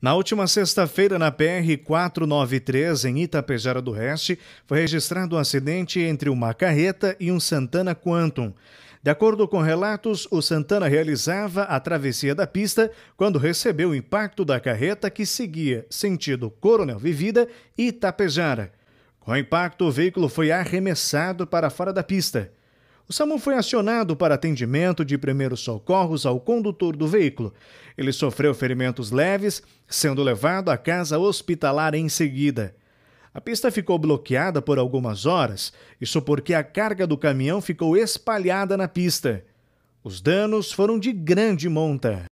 Na última sexta-feira, na PR 493, em Itapejara do Oeste, foi registrado um acidente entre uma carreta e um Santana Quantum. De acordo com relatos, o Santana realizava a travessia da pista quando recebeu o impacto da carreta que seguia sentido Coronel Vivida e Itapejara. Com o impacto, o veículo foi arremessado para fora da pista. O SAMU foi acionado para atendimento de primeiros socorros ao condutor do veículo. Ele sofreu ferimentos leves, sendo levado à casa hospitalar em seguida. A pista ficou bloqueada por algumas horas, isso porque a carga do caminhão ficou espalhada na pista. Os danos foram de grande monta.